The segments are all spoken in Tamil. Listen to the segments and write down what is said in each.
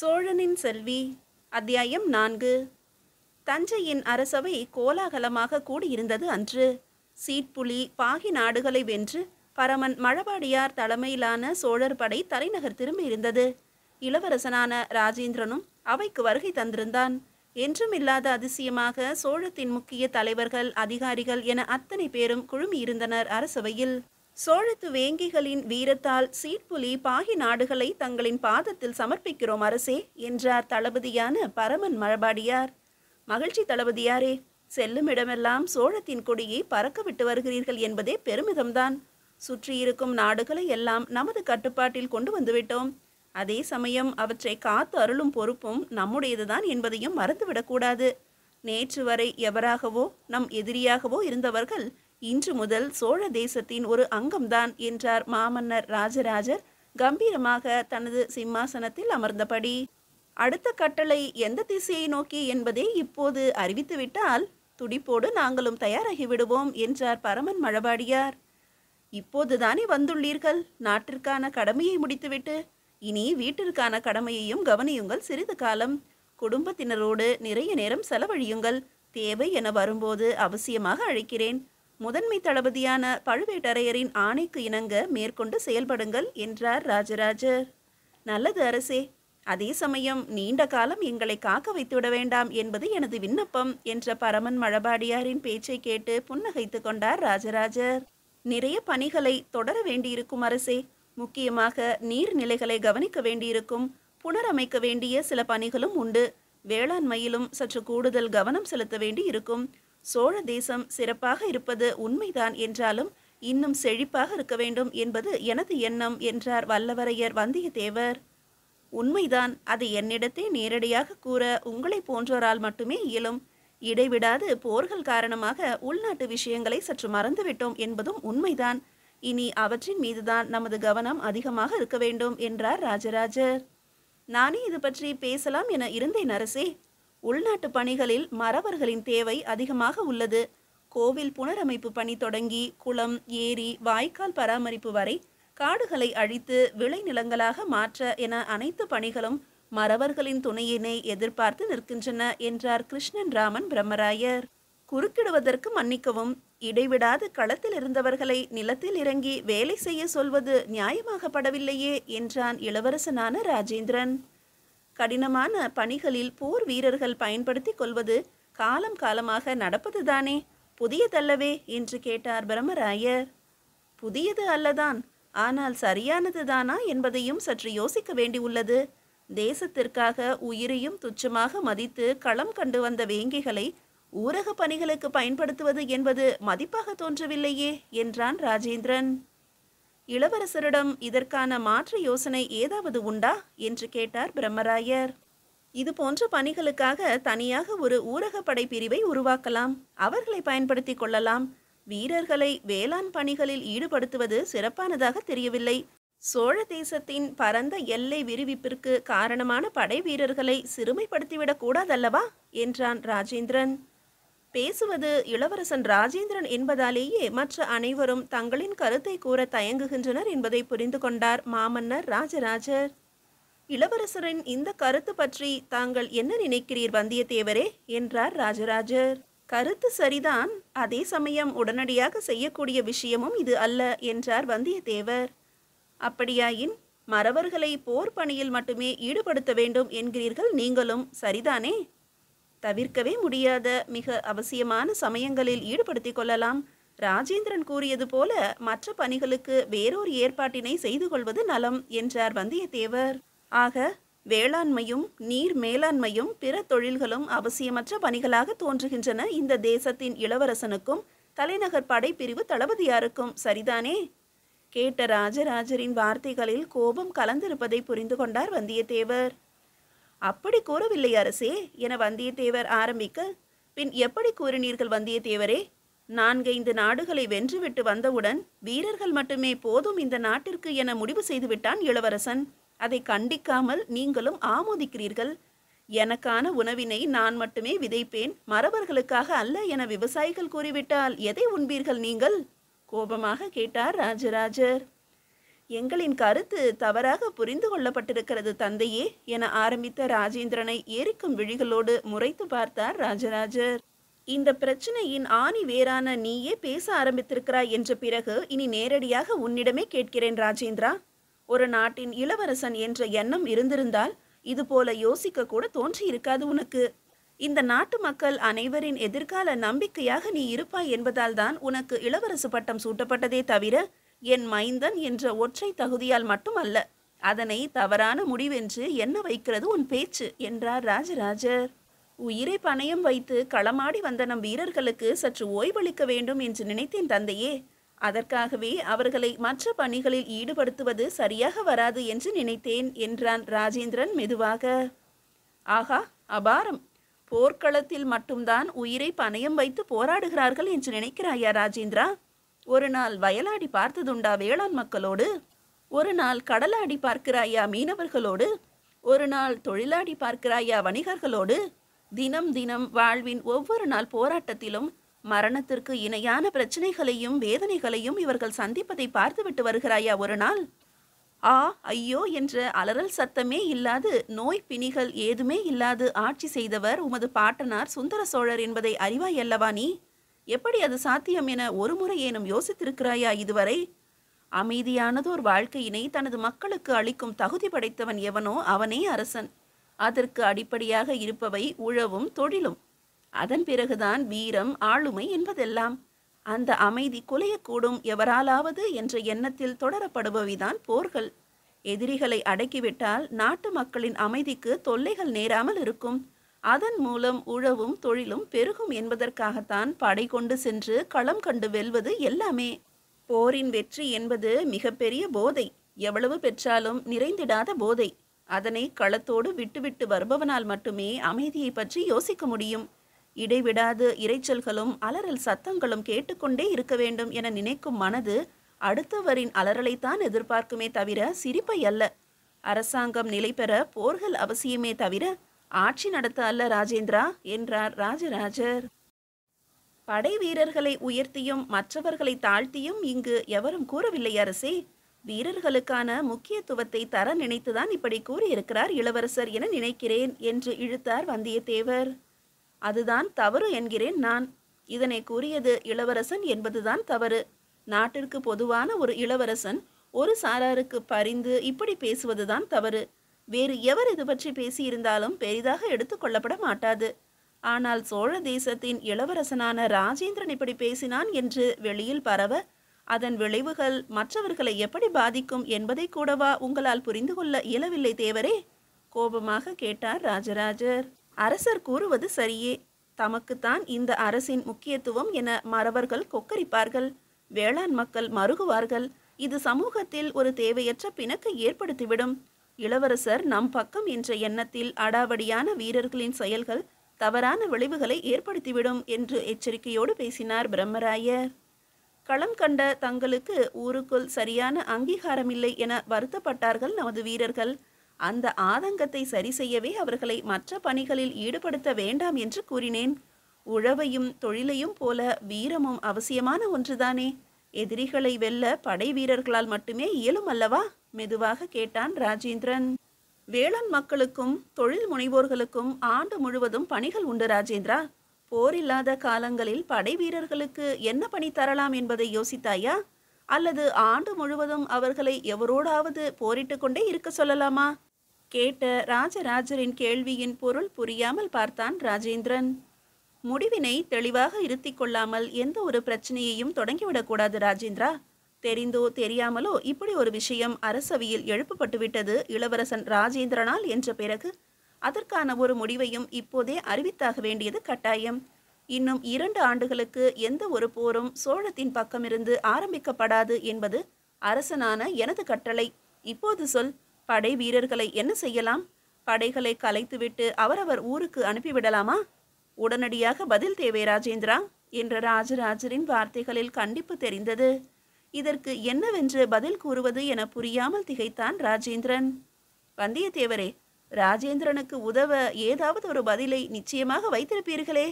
சோழனின் செல்வி அத்தியாயம் நான்கு தஞ்சையின் அரசவை கோலாகலமாக கூடியிருந்தது அன்று சீட்புலி பாகி நாடுகளை வென்று பரமன் மழபாடியார் தலைமையிலான சோழர் படை தலைநகர் திரும்பியிருந்தது இளவரசனான ராஜேந்திரனும் அவைக்கு வருகை தந்திருந்தான் என்றுமில்லாத அதிசயமாக சோழத்தின் முக்கிய தலைவர்கள் அதிகாரிகள் என அத்தனை பேரும் குழுமியிருந்தனர் அரசவையில் சோழத்து வேங்கிகளின் வீரத்தால் சீட்புலி பாகி நாடுகளை தங்களின் பாதத்தில் சமர்ப்பிக்கிறோம் அரசே என்றார் தளபதியான பரமன் மழபாடியார் மகிழ்ச்சி தளபதியாரே செல்லும் இடமெல்லாம் சோழத்தின் கொடியை பறக்கவிட்டு வருகிறீர்கள் என்பதே பெருமிதம்தான் சுற்றியிருக்கும் நாடுகளை எல்லாம் நமது கட்டுப்பாட்டில் கொண்டு வந்துவிட்டோம் அதே சமயம் அவற்றை காத்து அருளும் பொறுப்பும் நம்முடையதுதான் என்பதையும் மறந்துவிடக்கூடாது நேற்று வரை எவராகவோ நம் எதிரியாகவோ இருந்தவர்கள் இன்று முதல் சோழ தேசத்தின் ஒரு அங்கம்தான் என்றார் மாமன்னர் ராஜராஜர் கம்பீரமாக தனது சிம்மாசனத்தில் அமர்ந்தபடி அடுத்த கட்டளை எந்த திசையை நோக்கி என்பதை இப்போது அறிவித்துவிட்டால் துடிப்போடு நாங்களும் தயாராகி விடுவோம் என்றார் பரமன் மழபாடியார் இப்போதுதானே வந்துள்ளீர்கள் நாட்டிற்கான கடமையை முடித்துவிட்டு இனி வீட்டிற்கான கடமையையும் கவனியுங்கள் சிறிது காலம் குடும்பத்தினரோடு நிறைய நேரம் செலவழியுங்கள் தேவை என வரும்போது அவசியமாக அழைக்கிறேன் முதன்மை தளபதியான பழுவேட்டரையரின் ஆணைக்கு இணங்க மேற்கொண்டு செயல்படுங்கள் என்றார் ராஜராஜர் நல்லது அரசே அதே சமயம் நீண்ட காலம் எங்களை காக்க வைத்துவிட வேண்டாம் என்பது எனது விண்ணப்பம் என்ற பரமன் மழபாடியாரின் பேச்சை கேட்டு புன்னகைத்து கொண்டார் ராஜராஜர் நிறைய பணிகளை தொடர வேண்டியிருக்கும் அரசே முக்கியமாக நீர்நிலைகளை கவனிக்க வேண்டியிருக்கும் புனரமைக்க வேண்டிய சில பணிகளும் உண்டு வேளாண்மையிலும் சற்று கூடுதல் கவனம் செலுத்த வேண்டி இருக்கும் சோழ தேசம் சிறப்பாக இருப்பது உண்மைதான் என்றாலும் இன்னும் செழிப்பாக இருக்க வேண்டும் என்பது எனது எண்ணம் என்றார் வல்லவரையர் வந்தியத்தேவர் உண்மைதான் அது என்னிடத்தே நேரடியாக கூற உங்களை போன்றோரால் மட்டுமே இயலும் இடைவிடாது போர்கள் காரணமாக உள்நாட்டு விஷயங்களை சற்று மறந்துவிட்டோம் என்பதும் உண்மைதான் இனி அவற்றின் மீதுதான் நமது கவனம் அதிகமாக இருக்க வேண்டும் என்றார் ராஜராஜர் நானே இது பற்றி பேசலாம் என இருந்தேன் அரசே உள்நாட்டு பணிகளில் மறவர்களின் தேவை அதிகமாக உள்ளது கோவில் புனரமைப்பு பணி தொடங்கி குளம் ஏரி வாய்க்கால் பராமரிப்பு வரை காடுகளை அழித்து விளைநிலங்களாக மாற்ற என அனைத்து பணிகளும் மறவர்களின் துணையினை எதிர்பார்த்து நிற்கின்றன என்றார் கிருஷ்ணன் ராமன் பிரம்மராயர் குறுக்கிடுவதற்கு மன்னிக்கவும் இடைவிடாது களத்தில் இருந்தவர்களை நிலத்தில் இறங்கி வேலை செய்ய சொல்வது நியாயமாகப்படவில்லையே என்றான் இளவரசனான ராஜேந்திரன் கடினமான பணிகளில் போர் வீரர்கள் பயன்படுத்தி கொள்வது காலம் காலமாக நடப்பதுதானே புதியதல்லவே என்று கேட்டார் பிரம்மராயர் புதியது அல்லதான் ஆனால் சரியானதுதானா என்பதையும் சற்று யோசிக்க வேண்டியுள்ளது தேசத்திற்காக உயிரையும் துச்சமாக மதித்து களம் கண்டு வந்த வேங்கிகளை ஊரக பணிகளுக்கு பயன்படுத்துவது என்பது மதிப்பாக தோன்றவில்லையே என்றான் ராஜேந்திரன் இளவரசரிடம் இதற்கான மாற்று யோசனை ஏதாவது உண்டா என்று கேட்டார் பிரம்மராயர் இது போன்ற பணிகளுக்காக தனியாக ஒரு ஊரகப்படை பிரிவை உருவாக்கலாம் அவர்களை பயன்படுத்தி கொள்ளலாம் வீரர்களை வேளாண் பணிகளில் ஈடுபடுத்துவது சிறப்பானதாக தெரியவில்லை சோழ தேசத்தின் பரந்த எல்லை விரிவிப்பிற்கு காரணமான படை வீரர்களை சிறுமைப்படுத்திவிடக் கூடாதல்லவா என்றான் ராஜேந்திரன் பேசுவது இளவரசன் ராஜேந்திரன் என்பதாலேயே மற்ற அனைவரும் தங்களின் கருத்தை கூற தயங்குகின்றனர் என்பதை புரிந்து கொண்டார் மாமன்னர் ராஜராஜர் இளவரசரின் இந்த கருத்து பற்றி தாங்கள் என்ன நினைக்கிறீர் வந்தியத்தேவரே என்றார் ராஜராஜர் கருத்து சரிதான் அதே சமயம் உடனடியாக செய்யக்கூடிய விஷயமும் இது அல்ல என்றார் வந்தியத்தேவர் அப்படியாயின் மறவர்களை போர் பணியில் மட்டுமே ஈடுபடுத்த வேண்டும் என்கிறீர்கள் நீங்களும் சரிதானே தவிர்க்கவே முடியாத மிக அவசியமான சமயங்களில் ஈடுபடுத்திக் கொள்ளலாம் ராஜேந்திரன் கூறியது போல மற்ற பணிகளுக்கு வேறொரு ஏற்பாட்டினை செய்து கொள்வது நலம் என்றார் வந்தியத்தேவர் ஆக வேளாண்மையும் நீர் மேலாண்மையும் பிற தொழில்களும் அவசியமற்ற பணிகளாக தோன்றுகின்றன இந்த தேசத்தின் இளவரசனுக்கும் தலைநகர் படைப்பிரிவு தளபதியாருக்கும் சரிதானே கேட்ட ராஜராஜரின் வார்த்தைகளில் கோபம் கலந்திருப்பதை புரிந்து கொண்டார் வந்தியத்தேவர் அப்படி கூறவில்லை அரசே என வந்தியத்தேவர் ஆரம்பிக்க பின் எப்படி கூறினீர்கள் வந்தியத்தேவரே நான்கைந்து நாடுகளை வென்றுவிட்டு வந்தவுடன் வீரர்கள் மட்டுமே போதும் இந்த நாட்டிற்கு என முடிவு செய்துவிட்டான் இளவரசன் அதை கண்டிக்காமல் நீங்களும் ஆமோதிக்கிறீர்கள் எனக்கான உணவினை நான் மட்டுமே விதைப்பேன் மறவர்களுக்காக அல்ல என விவசாயிகள் கூறிவிட்டால் எதை உண்பீர்கள் நீங்கள் கோபமாக கேட்டார் ராஜராஜர் எங்களின் கருத்து தவறாக புரிந்து கொள்ளப்பட்டிருக்கிறது தந்தையே என ஆரம்பித்த ராஜேந்திரனை ஏறிக்கும் விழிகளோடு முறைத்து பார்த்தார் ராஜராஜர் இந்த பிரச்சனையின் ஆணி வேறான நீயே பேச ஆரம்பித்திருக்கிறாய் என்ற பிறகு இனி நேரடியாக உன்னிடமே கேட்கிறேன் ராஜேந்திரா ஒரு நாட்டின் இளவரசன் என்ற எண்ணம் இருந்திருந்தால் இது போல யோசிக்க கூட தோன்றி இருக்காது உனக்கு இந்த நாட்டு மக்கள் அனைவரின் எதிர்கால நம்பிக்கையாக நீ இருப்பாய் என்பதால் தான் உனக்கு இளவரசு பட்டம் சூட்டப்பட்டதே தவிர என் மைந்தன் என்ற ஒற்றை தகுதியால் மட்டுமல்ல அதனை தவறான முடிவென்று என்ன வைக்கிறது உன் பேச்சு என்றார் ராஜராஜர் உயிரை பணயம் வைத்து களமாடி வந்த நம் வீரர்களுக்கு சற்று ஓய்வளிக்க வேண்டும் என்று நினைத்தேன் தந்தையே அதற்காகவே அவர்களை மற்ற பணிகளில் ஈடுபடுத்துவது சரியாக வராது என்று நினைத்தேன் என்றான் ராஜேந்திரன் மெதுவாக ஆகா அபாரம் போர்க்களத்தில் மட்டும்தான் உயிரை பணயம் வைத்து போராடுகிறார்கள் என்று நினைக்கிறாயா ராஜேந்திரா ஒரு நாள் வயலாடி பார்த்ததுண்டா வேளாண் மக்களோடு ஒரு நாள் கடலாடி பார்க்கிறாயா மீனவர்களோடு ஒரு நாள் தொழிலாடி பார்க்கிறாயா வணிகர்களோடு தினம் தினம் வாழ்வின் ஒவ்வொரு நாள் போராட்டத்திலும் மரணத்திற்கு இணையான பிரச்சனைகளையும் வேதனைகளையும் இவர்கள் சந்திப்பதை பார்த்துவிட்டு வருகிறாயா ஒரு நாள் ஆ ஐயோ என்ற அலறல் சத்தமே இல்லாது நோய் பிணிகள் ஏதுமே இல்லாது ஆட்சி செய்தவர் உமது பாட்டனார் சுந்தர சோழர் என்பதை அறிவாயல்லவா நீ எப்படி அது சாத்தியம் என ஒருமுறை ஏனும் யோசித்திருக்கிறாயா இதுவரை அமைதியானதோர் வாழ்க்கையினை தனது மக்களுக்கு அளிக்கும் தகுதி படைத்தவன் எவனோ அவனே அரசன் அதற்கு அடிப்படையாக இருப்பவை உழவும் தொழிலும் அதன் பிறகுதான் வீரம் ஆளுமை என்பதெல்லாம் அந்த அமைதி குலையக்கூடும் எவராலாவது என்ற எண்ணத்தில் தொடரப்படுபவைதான் போர்கள் எதிரிகளை அடக்கிவிட்டால் நாட்டு மக்களின் அமைதிக்கு தொல்லைகள் நேராமல் இருக்கும் அதன் மூலம் உழவும் தொழிலும் பெருகும் என்பதற்காகத்தான் படை கொண்டு சென்று களம் கண்டு வெல்வது எல்லாமே போரின் வெற்றி என்பது மிகப்பெரிய போதை எவ்வளவு பெற்றாலும் நிறைந்திடாத போதை அதனை களத்தோடு விட்டுவிட்டு வருபவனால் மட்டுமே அமைதியை பற்றி யோசிக்க முடியும் இடைவிடாது இரைச்சல்களும் அலறல் சத்தங்களும் கேட்டுக்கொண்டே இருக்க வேண்டும் என நினைக்கும் மனது அடுத்தவரின் அலறலைத்தான் எதிர்பார்க்குமே தவிர சிரிப்பை அல்ல அரசாங்கம் நிலை பெற போர்கள் அவசியமே தவிர ஆட்சி நடத்த அல்ல ராஜேந்திரா என்றார் ராஜராஜர் படை வீரர்களை உயர்த்தியும் மற்றவர்களை தாழ்த்தியும் இங்கு எவரும் கூறவில்லை அரசே வீரர்களுக்கான முக்கியத்துவத்தை தர நினைத்துதான் இப்படி கூறியிருக்கிறார் இளவரசர் என நினைக்கிறேன் என்று இழுத்தார் வந்தியத்தேவர் அதுதான் தவறு என்கிறேன் நான் இதனை கூறியது இளவரசன் என்பதுதான் தவறு நாட்டிற்கு பொதுவான ஒரு இளவரசன் ஒரு சாராருக்கு பரிந்து இப்படி பேசுவதுதான் தவறு வேறு எவர் இது பற்றி பேசியிருந்தாலும் பெரிதாக எடுத்துக்கொள்ளப்பட மாட்டாது ஆனால் சோழ தேசத்தின் இளவரசனான ராஜேந்திரன் இப்படி பேசினான் என்று வெளியில் பரவ அதன் விளைவுகள் மற்றவர்களை எப்படி பாதிக்கும் என்பதை கூடவா உங்களால் புரிந்து கொள்ள இயலவில்லை தேவரே கோபமாக கேட்டார் ராஜராஜர் அரசர் கூறுவது சரியே தமக்குத்தான் இந்த அரசின் முக்கியத்துவம் என மறவர்கள் கொக்கரிப்பார்கள் வேளாண் மக்கள் மருகுவார்கள் இது சமூகத்தில் ஒரு தேவையற்ற பிணக்கை ஏற்படுத்திவிடும் இளவரசர் நம் பக்கம் என்ற எண்ணத்தில் அடாவடியான வீரர்களின் செயல்கள் தவறான விளைவுகளை ஏற்படுத்திவிடும் என்று எச்சரிக்கையோடு பேசினார் பிரம்மராயர் களம் கண்ட தங்களுக்கு ஊருக்குள் சரியான அங்கீகாரமில்லை என வருத்தப்பட்டார்கள் நமது வீரர்கள் அந்த ஆதங்கத்தை சரி செய்யவே அவர்களை மற்ற பணிகளில் ஈடுபடுத்த வேண்டாம் என்று கூறினேன் உழவையும் தொழிலையும் போல வீரமும் அவசியமான ஒன்றுதானே எதிரிகளை வெல்ல படை வீரர்களால் மட்டுமே இயலும் அல்லவா மெதுவாக கேட்டான் ராஜேந்திரன் வேளாண் மக்களுக்கும் தொழில் முனைவோர்களுக்கும் ஆண்டு முழுவதும் பணிகள் உண்டு ராஜேந்திரா போர் இல்லாத காலங்களில் படை வீரர்களுக்கு என்ன பணி தரலாம் என்பதை யோசித்தாயா அல்லது ஆண்டு முழுவதும் அவர்களை எவரோடாவது போரிட்டு கொண்டே இருக்க சொல்லலாமா கேட்ட ராஜராஜரின் கேள்வியின் பொருள் புரியாமல் பார்த்தான் ராஜேந்திரன் முடிவினை தெளிவாக இருத்திக் கொள்ளாமல் எந்த ஒரு பிரச்சனையையும் தொடங்கிவிடக்கூடாது ராஜேந்திரா தெரிந்தோ தெரியாமலோ இப்படி ஒரு விஷயம் அரசவையில் எழுப்பப்பட்டுவிட்டது இளவரசன் ராஜேந்திரனால் என்ற பிறகு அதற்கான ஒரு முடிவையும் இப்போதே அறிவித்தாக வேண்டியது கட்டாயம் இன்னும் இரண்டு ஆண்டுகளுக்கு எந்த ஒரு போரும் சோழத்தின் பக்கமிருந்து ஆரம்பிக்கப்படாது என்பது அரசனான எனது கட்டளை இப்போது சொல் படை வீரர்களை என்ன செய்யலாம் படைகளை கலைத்துவிட்டு அவரவர் ஊருக்கு அனுப்பிவிடலாமா உடனடியாக பதில் தேவை ராஜேந்திரா என்ற ராஜராஜரின் வார்த்தைகளில் கண்டிப்பு தெரிந்தது இதற்கு என்னவென்று பதில் கூறுவது என புரியாமல் திகைத்தான் ராஜேந்திரன் வந்தியத்தேவரே ராஜேந்திரனுக்கு உதவ ஏதாவது ஒரு பதிலை நிச்சயமாக வைத்திருப்பீர்களே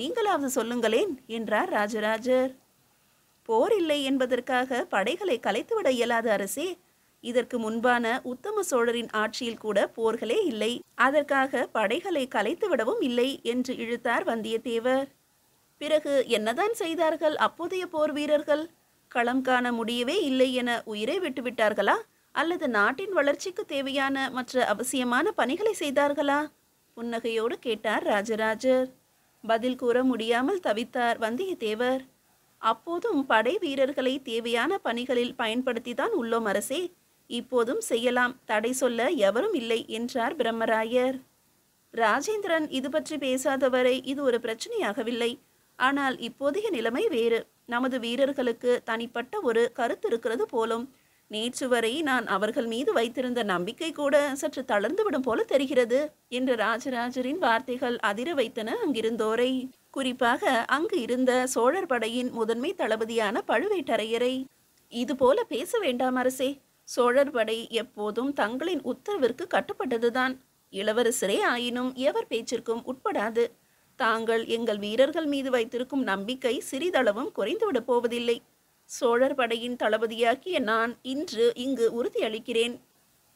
நீங்களாவது சொல்லுங்களேன் என்றார் ராஜராஜர் போர் இல்லை என்பதற்காக படைகளை கலைத்துவிட இயலாத அரசே இதற்கு முன்பான உத்தம சோழரின் ஆட்சியில் கூட போர்களே இல்லை அதற்காக படைகளை கலைத்துவிடவும் இல்லை என்று இழுத்தார் வந்தியத்தேவர் பிறகு என்னதான் செய்தார்கள் அப்போதைய போர் வீரர்கள் களம் காண முடியவே இல்லை என உயிரை விட்டுவிட்டார்களா அல்லது நாட்டின் வளர்ச்சிக்கு தேவையான மற்ற அவசியமான பணிகளை செய்தார்களா புன்னகையோடு கேட்டார் ராஜராஜர் பதில் கூற முடியாமல் தவித்தார் வந்தியத்தேவர் அப்போதும் படை வீரர்களை தேவையான பணிகளில் பயன்படுத்தி தான் உள்ளோம் அரசே இப்போதும் செய்யலாம் தடை சொல்ல எவரும் இல்லை என்றார் பிரம்மராயர் ராஜேந்திரன் இது பற்றி பேசாதவரை இது ஒரு பிரச்சனையாகவில்லை ஆனால் இப்போதைய நிலைமை வேறு நமது வீரர்களுக்கு தனிப்பட்ட ஒரு கருத்து இருக்கிறது போலும் நேற்று வரை நான் அவர்கள் மீது வைத்திருந்த நம்பிக்கை கூட சற்று தளர்ந்துவிடும் போல தெரிகிறது என்று ராஜராஜரின் வார்த்தைகள் அதிர வைத்தன அங்கிருந்தோரை குறிப்பாக அங்கு இருந்த சோழர் படையின் முதன்மை தளபதியான பழுவேட்டரையரை இதுபோல பேச வேண்டாம் அரசே சோழர் படை எப்போதும் தங்களின் உத்தரவிற்கு கட்டுப்பட்டதுதான் இளவரசரே ஆயினும் எவர் பேச்சிற்கும் உட்படாது தாங்கள் எங்கள் வீரர்கள் மீது வைத்திருக்கும் நம்பிக்கை சிறிதளவும் குறைந்துவிடப் போவதில்லை சோழர் படையின் தளபதியாகிய நான் இன்று இங்கு உறுதியளிக்கிறேன்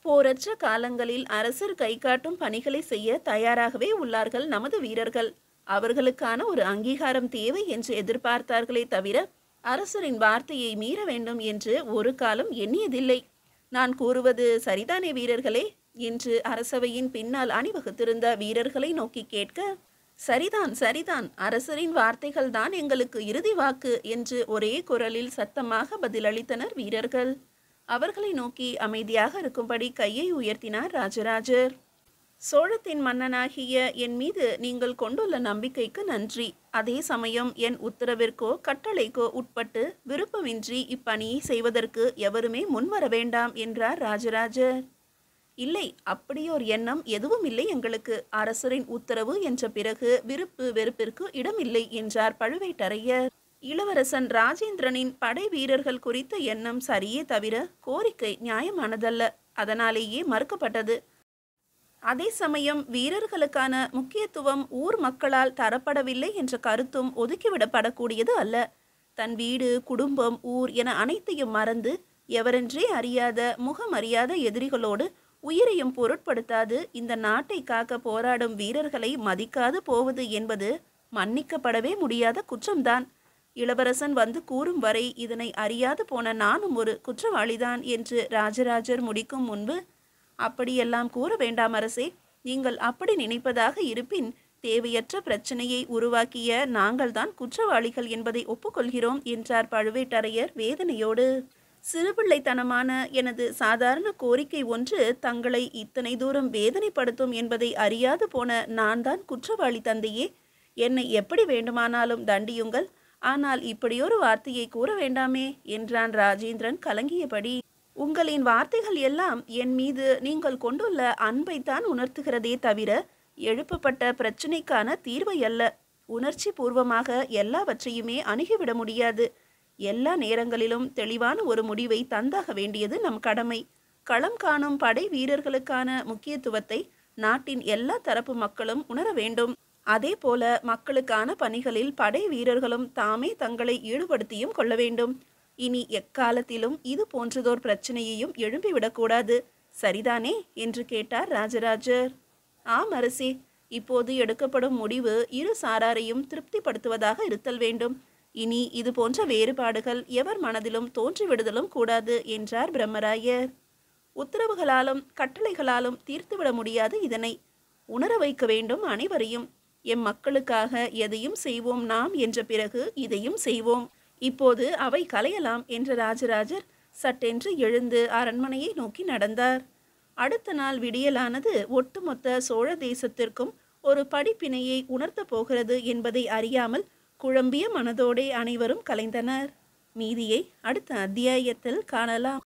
போரற்ற காலங்களில் அரசர் கை காட்டும் பணிகளை செய்ய தயாராகவே உள்ளார்கள் நமது வீரர்கள் அவர்களுக்கான ஒரு அங்கீகாரம் தேவை என்று எதிர்பார்த்தார்களே தவிர அரசரின் வார்த்தையை மீற வேண்டும் என்று ஒரு காலம் எண்ணியதில்லை நான் கூறுவது சரிதானே வீரர்களே என்று அரசவையின் பின்னால் அணிவகுத்திருந்த வீரர்களை நோக்கி கேட்க சரிதான் சரிதான் அரசரின் வார்த்தைகள் தான் எங்களுக்கு இறுதி வாக்கு என்று ஒரே குரலில் சத்தமாக பதிலளித்தனர் வீரர்கள் அவர்களை நோக்கி அமைதியாக இருக்கும்படி கையை உயர்த்தினார் ராஜராஜர் சோழத்தின் மன்னனாகிய என் மீது நீங்கள் கொண்டுள்ள நம்பிக்கைக்கு நன்றி அதே சமயம் என் உத்தரவிற்கோ கட்டளைக்கோ உட்பட்டு விருப்பமின்றி இப்பணியை செய்வதற்கு எவருமே முன்வர வேண்டாம் என்றார் ராஜராஜர் இல்லை அப்படியோர் எண்ணம் எதுவும் இல்லை எங்களுக்கு அரசரின் உத்தரவு என்ற பிறகு விருப்பு வெறுப்பிற்கு இடமில்லை என்றார் பழுவேட்டரையர் இளவரசன் ராஜேந்திரனின் படை வீரர்கள் குறித்த எண்ணம் சரியே தவிர கோரிக்கை நியாயமானதல்ல அதனாலேயே மறுக்கப்பட்டது அதே சமயம் வீரர்களுக்கான முக்கியத்துவம் ஊர் மக்களால் தரப்படவில்லை என்ற கருத்தும் ஒதுக்கிவிடப்படக்கூடியது அல்ல தன் வீடு குடும்பம் ஊர் என அனைத்தையும் மறந்து எவரென்றே அறியாத முகம் அறியாத எதிரிகளோடு உயிரையும் பொருட்படுத்தாது இந்த நாட்டை காக்க போராடும் வீரர்களை மதிக்காது போவது என்பது மன்னிக்கப்படவே முடியாத குற்றம்தான் இளவரசன் வந்து கூறும் வரை இதனை அறியாது போன நானும் ஒரு குற்றவாளிதான் என்று ராஜராஜர் முடிக்கும் முன்பு அப்படியெல்லாம் கூற வேண்டாம் அரசே நீங்கள் அப்படி நினைப்பதாக இருப்பின் தேவையற்ற பிரச்சனையை உருவாக்கிய நாங்கள்தான் குற்றவாளிகள் என்பதை ஒப்புக்கொள்கிறோம் என்றார் பழுவேட்டரையர் வேதனையோடு சிறுபிள்ளைத்தனமான எனது சாதாரண கோரிக்கை ஒன்று தங்களை இத்தனை தூரம் வேதனைப்படுத்தும் என்பதை அறியாது போன நான் தான் குற்றவாளி தந்தையே என்னை எப்படி வேண்டுமானாலும் தண்டியுங்கள் ஆனால் இப்படியொரு வார்த்தையை கூற வேண்டாமே என்றான் ராஜேந்திரன் கலங்கியபடி உங்களின் வார்த்தைகள் எல்லாம் என் மீது நீங்கள் கொண்டுள்ள அன்பைத்தான் உணர்த்துகிறதே தவிர எழுப்பப்பட்ட பிரச்சினைக்கான தீர்வை அல்ல உணர்ச்சி பூர்வமாக எல்லாவற்றையுமே அணுகிவிட முடியாது எல்லா நேரங்களிலும் தெளிவான ஒரு முடிவை தந்தாக வேண்டியது நம் கடமை களம் காணும் படை வீரர்களுக்கான முக்கியத்துவத்தை நாட்டின் எல்லா தரப்பு மக்களும் உணர வேண்டும் அதே போல மக்களுக்கான பணிகளில் படை வீரர்களும் தாமே தங்களை ஈடுபடுத்தியும் கொள்ள வேண்டும் இனி எக்காலத்திலும் இது போன்றதோர் பிரச்சனையையும் எழும்பிவிடக்கூடாது சரிதானே என்று கேட்டார் ராஜராஜர் ஆம் அரசே இப்போது எடுக்கப்படும் முடிவு இரு சாராரையும் திருப்திப்படுத்துவதாக இருத்தல் வேண்டும் இனி இது போன்ற வேறுபாடுகள் எவர் மனதிலும் தோன்றிவிடுதலும் கூடாது என்றார் பிரம்மராயர் உத்தரவுகளாலும் கட்டளைகளாலும் தீர்த்துவிட முடியாது இதனை உணர வைக்க வேண்டும் அனைவரையும் எம் மக்களுக்காக எதையும் செய்வோம் நாம் என்ற பிறகு இதையும் செய்வோம் இப்போது அவை கலையலாம் என்ற ராஜராஜர் சட்டென்று எழுந்து அரண்மனையை நோக்கி நடந்தார் அடுத்த நாள் விடியலானது ஒட்டுமொத்த சோழ தேசத்திற்கும் ஒரு படிப்பினையை உணர்த்த போகிறது என்பதை அறியாமல் குழம்பிய மனதோடே அனைவரும் கலைந்தனர் மீதியை அடுத்த அத்தியாயத்தில் காணலாம்